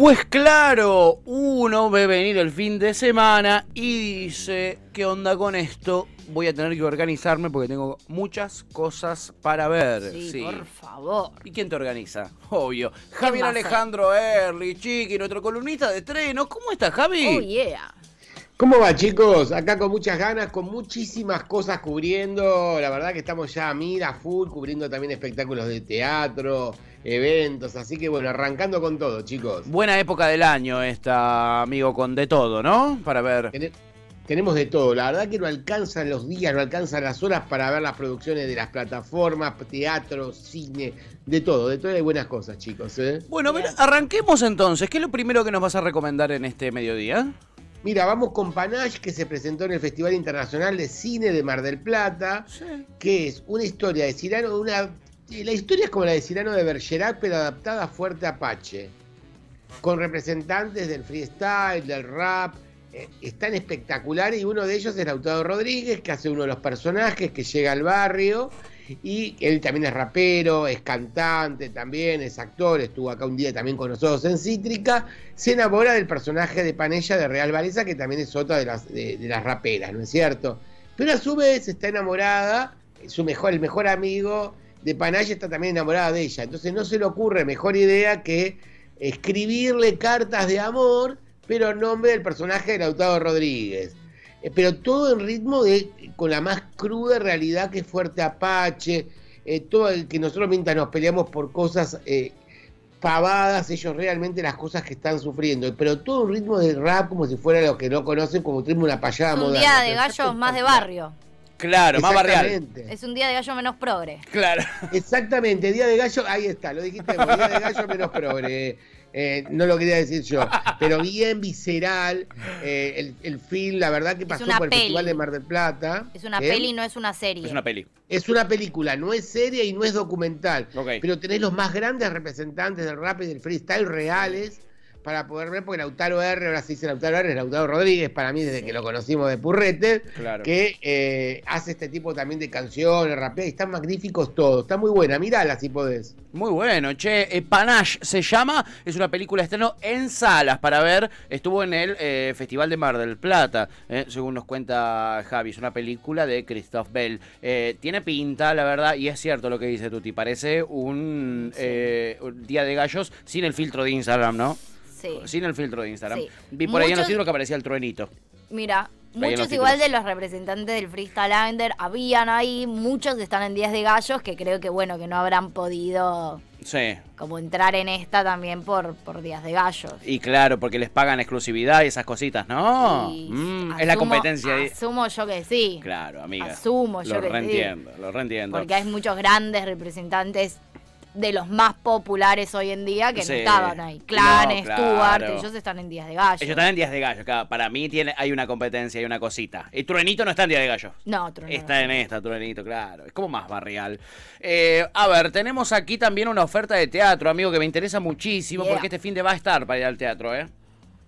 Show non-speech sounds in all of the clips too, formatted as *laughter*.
Pues claro, uno ve venir el fin de semana y dice, ¿qué onda con esto? Voy a tener que organizarme porque tengo muchas cosas para ver. Sí, por favor. ¿Y quién te organiza? Obvio. Javier Alejandro Erli, Chiqui, nuestro columnista de estreno. ¿Cómo estás, Javi? Oh, yeah. ¿Cómo va, chicos? Acá con muchas ganas, con muchísimas cosas cubriendo. La verdad que estamos ya a mira, full, cubriendo también espectáculos de teatro, eventos. Así que bueno, arrancando con todo, chicos. Buena época del año esta, amigo, con de todo, ¿no? Para ver. tenemos de todo. La verdad que no alcanzan los días, no alcanzan las horas para ver las producciones de las plataformas, teatro, cine, de todo, de todas las buenas cosas, chicos. ¿eh? Bueno, arranquemos entonces. ¿Qué es lo primero que nos vas a recomendar en este mediodía? Mira, vamos con Panache, que se presentó en el Festival Internacional de Cine de Mar del Plata, que es una historia de Cirano, una la historia es como la de Cirano de Bergerac, pero adaptada fuerte a Fuerte Apache. Con representantes del freestyle, del rap. Eh, es están espectacular... y uno de ellos es Lautado Rodríguez, que hace uno de los personajes que llega al barrio. Y él también es rapero, es cantante, también es actor, estuvo acá un día también con nosotros en Cítrica. Se enamora del personaje de Panella de Real Valesa, que también es otra de las, las raperas, ¿no es cierto? Pero a su vez está enamorada, su mejor, el mejor amigo de Panaya está también enamorada de ella. Entonces no se le ocurre mejor idea que escribirle cartas de amor, pero en nombre del personaje de Lautaro Rodríguez. Eh, pero todo en ritmo de, con la más cruda realidad que es Fuerte Apache, eh, todo el que nosotros mientras nos peleamos por cosas eh, pavadas, ellos realmente las cosas que están sufriendo. Pero todo un ritmo de rap como si fuera lo que no conocen, como un ritmo una payada de gallo más de barrio. Claro, más barrial. Es un día de gallo menos progre. Claro. Exactamente, día de gallo, ahí está, lo dijiste, día de gallo menos progre. Eh, no lo quería decir yo, pero bien visceral. Eh, el, el, film, la verdad que pasó por el Festival de Mar del Plata. Es una peli peli, no es una serie. Es una peli. Es una película, no es serie y no es documental. Pero tenés los más grandes representantes del rap y del freestyle reales para poder ver, porque Lautaro R, ahora se dice Lautaro R, es Lautaro Rodríguez, para mí desde que lo conocimos de Purrete, claro. que eh, hace este tipo también de canciones, rap están magníficos todos, está muy buena, mirala si podés. Muy bueno, che, eh, Panache se llama, es una película estreno en salas para ver, estuvo en el eh, Festival de Mar del Plata, según nos cuenta Javi, es una película de Christoph Bell, tiene pinta, la verdad, y es cierto lo que dice Tuti, parece un, un día de gallos sin el filtro de Instagram, ¿no? Sin el filtro de Instagram. Vi por ahí en los títulos que aparecía el truenito. Mira, muchos igual de los representantes del Freestyle Under, habían ahí, muchos están en Días de Gallos, que creo que bueno, que no habrán podido como entrar en esta también por, por Días de Gallos. Y claro, porque les pagan exclusividad y esas cositas, ¿no? Mm, es la competencia. Asumo yo que sí. Claro, amiga. Asumo yo que sí. Lo reentiendo, lo reentiendo. Porque hay muchos grandes representantes de los más populares hoy en día que no estaban ahí. Clan, Stuart, ellos están en Días de Gallo. Ellos están en Días de Gallo, Para mí tiene, hay una competencia, hay una cosita. Y Truenito no está en Días de Gallo. No, Truenito. Está en esta, Truenito, claro. Es como más barrial. Eh, a ver, tenemos aquí también una oferta de teatro, amigo, que me interesa muchísimo porque este fin de va a estar para ir al teatro, ¿eh?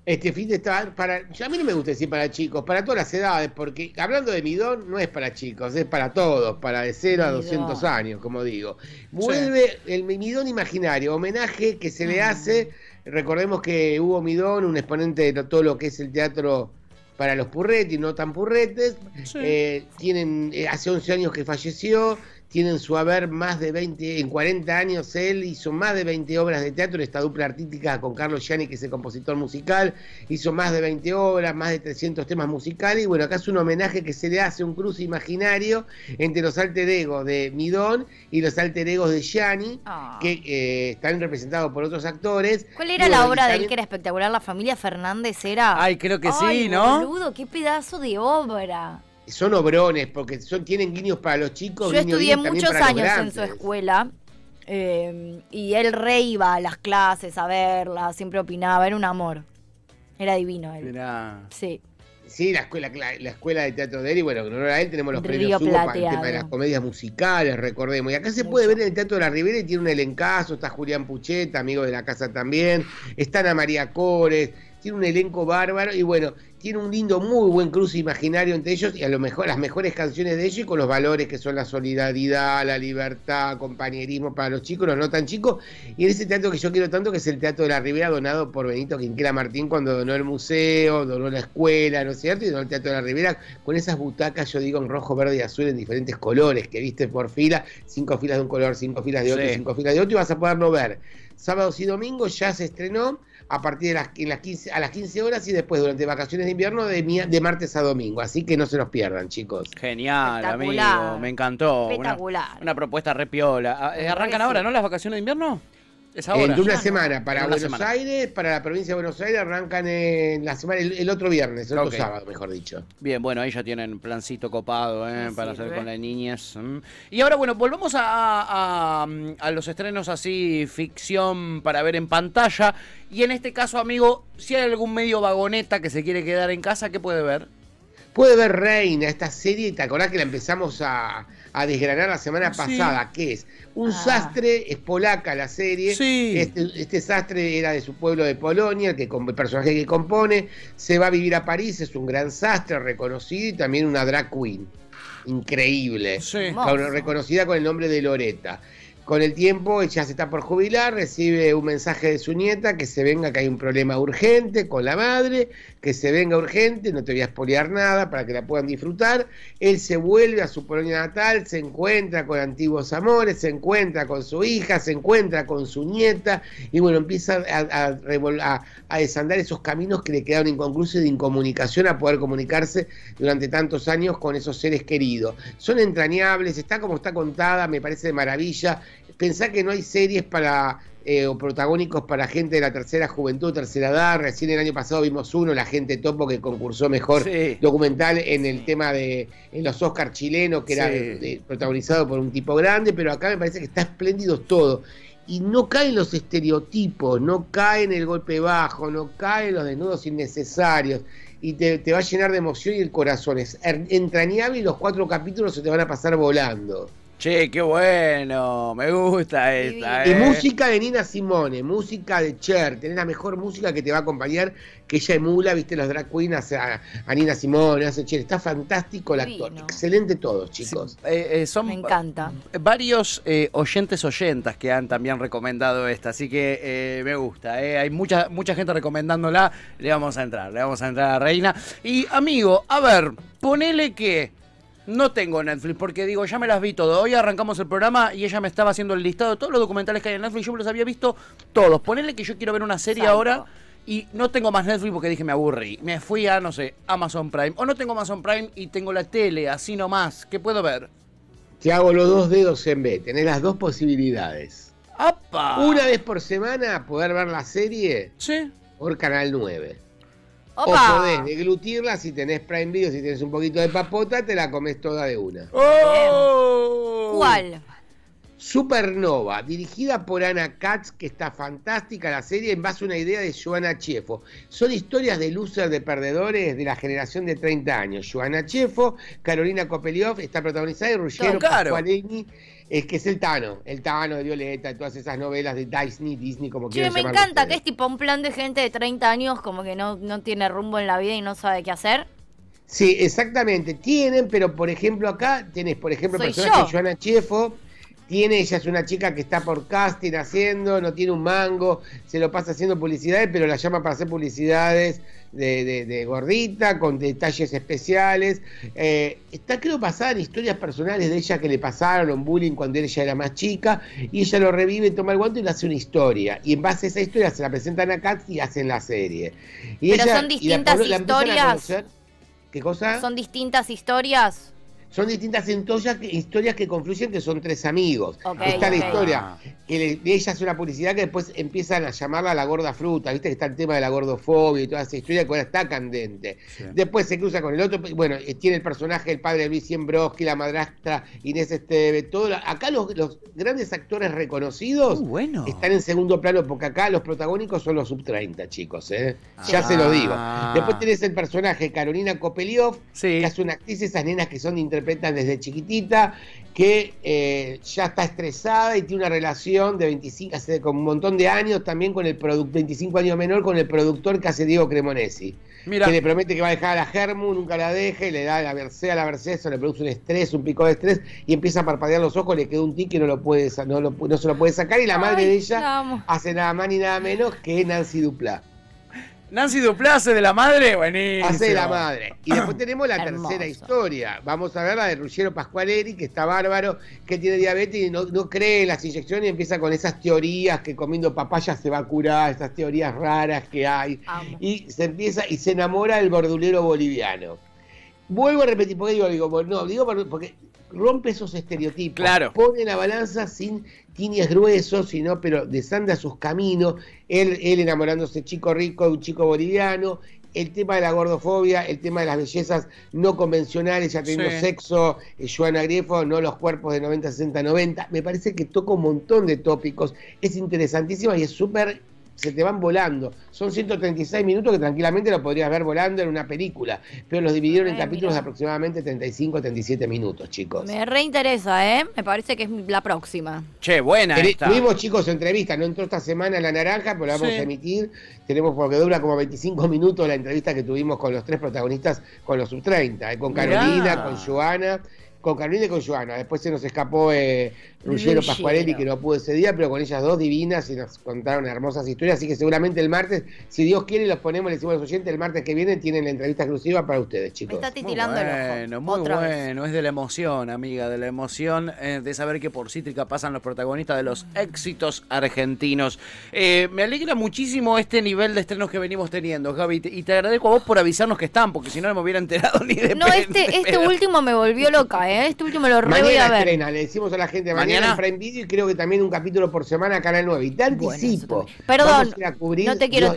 Este fin de estar para. A mí no me gusta decir para chicos, para todas las edades, porque hablando de Midón no es para chicos, es para todos, para de 0 a 200 años, como digo. Vuelve el Midón imaginario, homenaje que se le ah. hace. Recordemos que hubo Midón, un exponente de todo lo que es el teatro para los purretes y no tan purretes. Eh, tienen, eh, hace 11 años que falleció, tienen su haber más de 20, en 40 años él hizo más de 20 obras de teatro, esta dupla artística con Carlos Gianni, que es el compositor musical, hizo más de 20 obras, más de 300 temas musicales, y bueno, acá es un homenaje que se le hace, un cruce imaginario entre los alter egos de Midón y los alter egos de Gianni, ah. que eh, están representados por otros actores. ¿Cuál era la obra de él que era espectacular? La familia Fernández era... Ay, creo que sí, ¿no? qué pedazo de obra son obrones, porque son, tienen guiños para los chicos. Yo estudié muchos años en su escuela eh, y él re iba a las clases a verla, siempre opinaba, era un amor. Era divino él. Sí. Sí, la escuela, la, escuela de teatro de él, y bueno, honor a él tenemos los premios para las comedias musicales, recordemos. Y acá se puede ver en el Teatro de la Ribera y tiene un elencazo, está Julián Pucheta, amigo de la casa también, está Ana María Cores, tiene un elenco bárbaro y bueno, tiene un lindo, muy buen cruce imaginario entre ellos y a lo mejor las mejores canciones de ellos y con los valores que son la solidaridad, la libertad, compañerismo para los chicos, los no tan chicos. Y en ese teatro que yo quiero tanto, que es el Teatro de la Ribera, donado por Benito Quinquera Martín cuando donó el museo, donó la escuela, ¿no es cierto? Y donó el Teatro de la Ribera con esas butacas, yo digo, en rojo, verde y azul en diferentes colores que viste por fila, cinco filas de un color, cinco filas de otro, cinco filas de otro y vas a poderlo ver. Sábados y domingos ya se estrenó a partir de las, en las 15, a las 15 horas y después durante vacaciones de invierno de, de martes a domingo. Así que no se los pierdan, chicos. Genial, amigo. Me encantó. Espectacular. Una, propuesta repiola. Ah, eh, ¿Arrancan ahora, no, las vacaciones de invierno? En una semana para Buenos Aires, para la provincia de Buenos Aires, arrancan en la semana, el, otro viernes, el otro sábado, mejor dicho. Bien, bueno, ahí ya tienen plancito copado ¿eh? para hacer ¿eh? con las niñas. Y ahora, bueno, volvemos a, mm, a, los estrenos así, ficción para ver en pantalla. Y en este caso, amigo, si hay algún medio vagoneta que se quiere quedar en casa, ¿qué puede ver? Puede ver Reina, esta serie, ¿te acordás que la empezamos a, desgranar la semana pasada? que es? Un ah. sastre, es polaca la serie. Este, este, sastre era de su pueblo de Polonia, que el personaje que compone. Se va a vivir a París, es un gran sastre reconocido y también una drag queen. Increíble. reconocida con el nombre de Loreta. Con el tiempo ella se está por jubilar, recibe un mensaje de su nieta que se venga que hay un problema urgente con la madre, que se venga urgente, no te voy a espolear nada para que la puedan disfrutar. Él se vuelve a su Polonia natal, se encuentra con antiguos amores, se encuentra con su hija, se encuentra con su nieta y bueno, empieza a, a, desandar esos caminos que le quedaron inconclusos de incomunicación a poder comunicarse durante tantos años con esos seres queridos. Son entrañables, está como está contada, me parece de maravilla pensá que no hay series para eh, o protagónicos para gente de la tercera juventud, tercera edad. Recién el año pasado vimos uno, la gente topo que concursó mejor documental en el tema de en los Oscar chilenos, que era protagonizado por un tipo grande, pero acá me parece que está espléndido todo. Y no caen los estereotipos, no caen el golpe bajo, no caen los desnudos innecesarios. Y te, te va a llenar de emoción y el corazón. Es entrañable y los cuatro capítulos se te van a pasar volando. Che, qué bueno, me gusta esta. Y eh. música de Nina Simone, música de Cher, tenés la mejor música que te va a acompañar, que ella emula, viste, los drag queens a, Nina Simone, hace Cher, está fantástico el actor, excelente todos, chicos. Eh, eh, me encanta. Varios oyentes oyentas que han también recomendado esta, así que me gusta, hay mucha, mucha gente recomendándola, le vamos a entrar, le vamos a entrar a Reina. Y amigo, a ver, ponele que no tengo Netflix porque digo, ya me las vi todo. Hoy arrancamos el programa y ella me estaba haciendo el listado de todos los documentales que hay en Netflix. Yo me los había visto todos. Ponele que yo quiero ver una serie ahora y no tengo más Netflix porque dije me aburrí. Me fui a, no sé, Amazon Prime. O no tengo Amazon Prime y tengo la tele, así nomás. ¿Qué puedo ver? Te hago los dos dedos en B. Tenés las dos posibilidades. Una vez por semana poder ver la serie. Sí. Por Canal 9. ¡Opa! O podés deglutirla si tenés Prime Video, si tenés un poquito de papota, te la comes toda de una. ¡Oh! ¿Cuál? Supernova, dirigida por Ana Katz, que está fantástica la serie en base a una idea de Joana Chefo. Son historias de losers, de perdedores de la generación de 30 años. Joana Chefo, Carolina Copeliov, está protagonizada y Ruggiero es eh, que es el Tano, el Tano de Violeta, y todas esas novelas de Disney, Disney, como sí, me encanta, que es tipo un plan de gente de 30 años como que no, no tiene rumbo en la vida y no sabe qué hacer. Sí, exactamente, tienen, pero por ejemplo acá tenés, por ejemplo, personas personajes Joana Chefo, tiene, ella es una chica que está por casting haciendo, no tiene un mango, se lo pasa haciendo publicidades, pero la llama para hacer publicidades de, gordita, con detalles especiales. Eh, está, creo, basada en historias personales de ella que le pasaron un bullying cuando ella era más chica, y ella lo revive, toma el guante y le hace una historia. Y en base a esa historia se la presentan a Kat y hacen la serie. pero son distintas historias. ¿Qué cosa? Son distintas historias son distintas historias que, historias que confluyen, que son tres amigos. está la historia, ah. que ella hace una publicidad que después empiezan a llamarla la gorda fruta, viste que está el tema de la gordofobia y toda esa historia que ahora está candente. Después se cruza con el otro, bueno, eh, tiene el personaje, el padre Luis Broski, la madrastra Inés Esteve, todo. acá los, grandes actores reconocidos uh, están en segundo plano, porque acá los protagónicos son los sub-30, chicos, ¿eh? ah. Ya se lo digo. Después ah. tenés el personaje Carolina Kopeliov, que es una actriz, esas nenas que son de interpretan desde chiquitita, que eh, ya está estresada y tiene una relación de 25, hace con un montón de años también con el productor, 25 años menor, con el productor que hace Diego Cremonesi. Mira. Que le promete que va a dejar a la Germu, nunca la deje le da la a la versea, eso le produce un estrés, un pico de estrés, y empieza a parpadear los ojos, le queda un tique y no, lo puede, no, lo, no se lo puede sacar, y la madre de ella hace nada más ni nada menos que Nancy Dupla. Nancy hace de la madre, buenísimo. Hace de la madre. Y después tenemos la *clears throat* tercera historia. Vamos a ver la de Ruggiero Pascualeri, que está bárbaro, que tiene diabetes y no, cree en las inyecciones y empieza con esas teorías que comiendo papaya se va a curar, esas teorías raras que hay. Y se empieza y se enamora del bordulero boliviano. Vuelvo a repetir, porque digo, digo no, digo porque rompe esos estereotipos, pone la balanza sin tinies gruesos, sino, pero desanda sus caminos, él, él enamorándose chico rico de un chico boliviano, el tema de la gordofobia, el tema de las bellezas no convencionales, ya teniendo sexo, eh, Joana Grefo, no los cuerpos de 90, 60, 90. Me parece que toca un montón de tópicos. Es interesantísima y es súper se te van volando. Son 136 minutos que tranquilamente lo podrías ver volando en una película, pero los dividieron en capítulos de aproximadamente 35 a 37 minutos, chicos. Me reinteresa, ¿eh? Me parece que es la próxima. Che, buena Tuvimos, chicos, entrevista, no entró esta semana La Naranja, pero la vamos a emitir. Tenemos, porque dura como 25 minutos la entrevista que tuvimos con los tres protagonistas, con los sub-30, eh, con Carolina, con Joana con Carolina y con Joana. Después se nos escapó eh, Ruggiero Pasquarelli, que no pudo ese día, pero con ellas dos divinas y nos contaron hermosas historias. Así que seguramente el martes, si Dios quiere, los ponemos, les decimos a los el martes que viene tienen la entrevista exclusiva para ustedes, chicos. Me está titilando muy bueno, muy bueno. Es de la emoción, amiga, de la emoción eh, de saber que por Cítrica pasan los protagonistas de los éxitos argentinos. Eh, me alegra muchísimo este nivel de estrenos que venimos teniendo, Gaby, y te agradezco a vos por avisarnos que están, porque si no, no me hubiera enterado ni de No, este, este *laughs* último me volvió loca, ¿eh? Este último lo re voy a ver. Estrena, le decimos a la gente mañana en Prime Video y creo que también un capítulo por semana Canal 9. Y te anticipo. Perdón, no te quiero...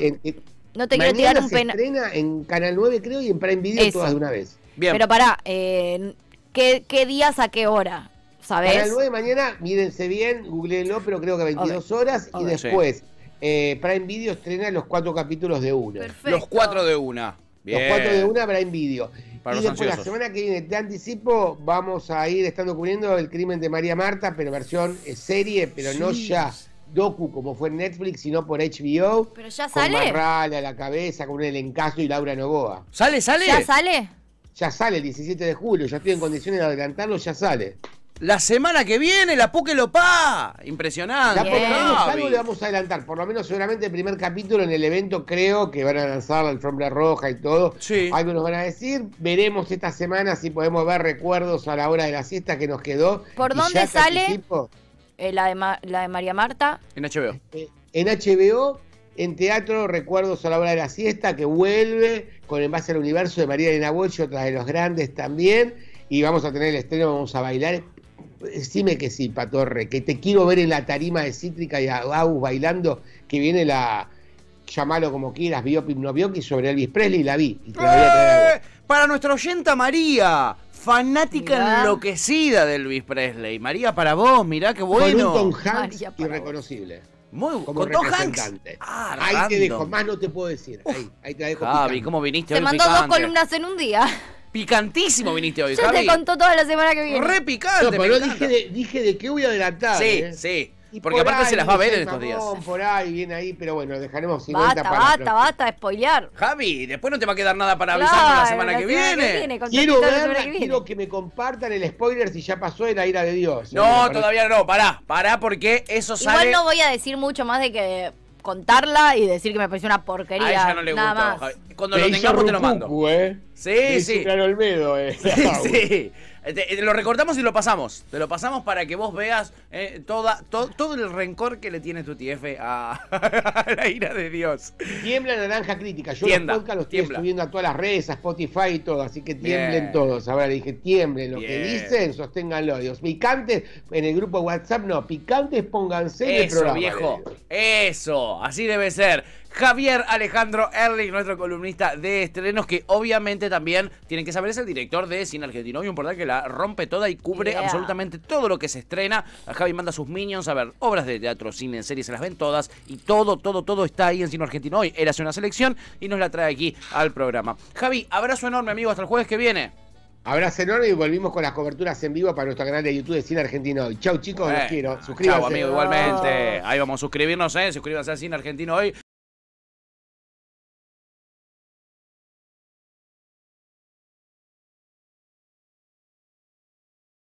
No, te quiero tirar un se estrena en Canal 9 creo y en Prime Video todas de una vez. Bien. Pero pará, eh, ¿qué, días a qué hora? sabes. Canal 9 mañana, mírense bien, googleenlo, pero creo que 22 horas y después eh, Prime Video estrena los cuatro capítulos de una. Los cuatro de una. Bien. Los cuatro de una Prime Video y la semana que viene, te anticipo, vamos a ir estando cubriendo el crimen de María Marta, pero versión eh, serie, pero no ya docu como fue en Netflix, sino por HBO. Pero ya sale. Con a la cabeza, con el encaso y Laura Novoa. ¿Sale, sale? ¿Ya sale? Ya sale el 17 de julio, ya estoy en condiciones de adelantarlo, ya sale. La semana que viene, la Lopá! Impresionante. La Lopá, algo le vamos a adelantar. Por lo menos, seguramente, el primer capítulo en el evento, creo que van a lanzar la alfombra roja y todo. Algo nos van a decir. Veremos esta semana si podemos ver recuerdos a la hora de la siesta que nos quedó. ¿Por dónde sale? Eh, la, de María Marta. En HBO. Eh, en HBO, en teatro, Recuerdos a la hora de la siesta, que vuelve con En base al universo de María Elena Bocho, otra de los grandes también. Y vamos a tener el estreno, vamos a bailar Decime que sí, Patorre, que te quiero ver en la tarima de Cítrica y a Agus bailando, que viene la, llamalo como quieras, biopic, no sobre Elvis Presley, la vi. Eh, para nuestra oyenta María, fanática enloquecida de Elvis Presley. María, para vos, mirá qué bueno. Con un Tom Hanks irreconocible. Muy con Tom Hanks. Ah, ahí te dejo, más no te puedo decir. Ahí, ahí te dejo. dejo. Javi, ¿cómo viniste? Te mandó dos columnas en un día. Picantísimo viniste hoy, Yo te contó toda la semana que viene. Re picante, pero dije de, dije de qué voy a adelantar. Sí, ¿eh? sí. Porque aparte se las va a ver en estos días. Por ahí, viene ahí, pero bueno, dejaremos 50 Basta, para. basta, basta de spoilear. Javi, después no te va a quedar nada para avisarnos la semana que viene. Quiero que quiero que me compartan el spoiler si ya pasó en la ira de Dios. ¿eh? No, todavía no, pará, pará porque eso sale. Igual no voy a decir mucho más de que contarla y decir que me pareció una porquería. A ella no le nada gustó. Más. Cuando lo tengamos te lo mando. Eh. Sí, claro el Olmedo, eh. *laughs* sí. Eh, te, eh, lo recordamos y lo pasamos. Te lo pasamos para que vos veas eh, toda, todo el rencor que le tiene tu TF *laughs* a, la ira de Dios. Tiembla naranja crítica. Yo Tienda, los podcast estoy subiendo a todas las redes, a Spotify y todo. Así que tiemblen todos. A ver, dije, tiemblen. Lo que dicen, sosténganlo. Dios. Picantes, en el grupo WhatsApp no. Picantes, pónganse en el programa. viejo. Eso, así debe ser. Javier Alejandro Erlich, nuestro columnista de estrenos, que obviamente también tienen que saber, es el director de Cine Argentino y un portal que la rompe toda y cubre absolutamente todo lo que se estrena. A Javi manda sus minions a ver obras de teatro, cine, en serie, se las ven todas y todo, todo, todo está ahí en Cine Argentino. Hoy Él hace una selección y nos la trae aquí al programa. Javi, abrazo enorme, amigo, hasta el jueves que viene. Abrazo enorme y volvimos con las coberturas en vivo para nuestro canal de YouTube de Cine Argentino hoy. Chau chicos, los quiero. Suscríbanse. Chau, amigo, igualmente. Ahí vamos a suscribirnos, ¿eh? Suscríbanse a Cine Argentino hoy.